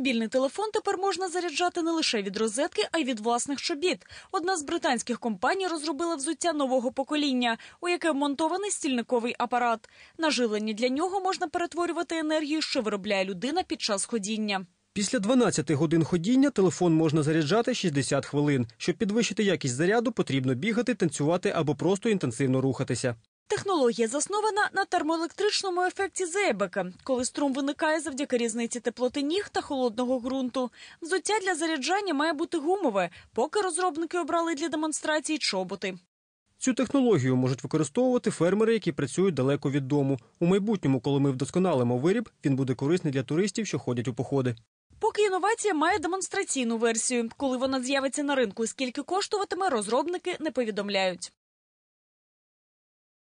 Мобільний телефон тепер можна заряджати не лише від розетки, а й від власних чобіт. Одна з британських компаній розробила взуття нового покоління, у яке вмонтований стільниковий апарат. Наживлення для нього можна перетворювати енергію, що виробляє людина під час ходіння. Після 12 годин ходіння телефон можна заряджати 60 хвилин. Щоб підвищити якість заряду, потрібно бігати, танцювати або просто інтенсивно рухатися. Технологія заснована на термоелектричному ефекті Зейбека, коли струм виникає завдяки різниці теплоти ніг та холодного ґрунту. Взуття для заряджання має бути гумове, поки розробники обрали для демонстрації чоботи. Цю технологію можуть використовувати фермери, які працюють далеко від дому. У майбутньому, коли ми вдосконалимо виріб, він буде корисний для туристів, що ходять у походи. Поки інновація має демонстраційну версію. Коли вона з'явиться на ринку і скільки коштуватиме, розробники не повідомляють.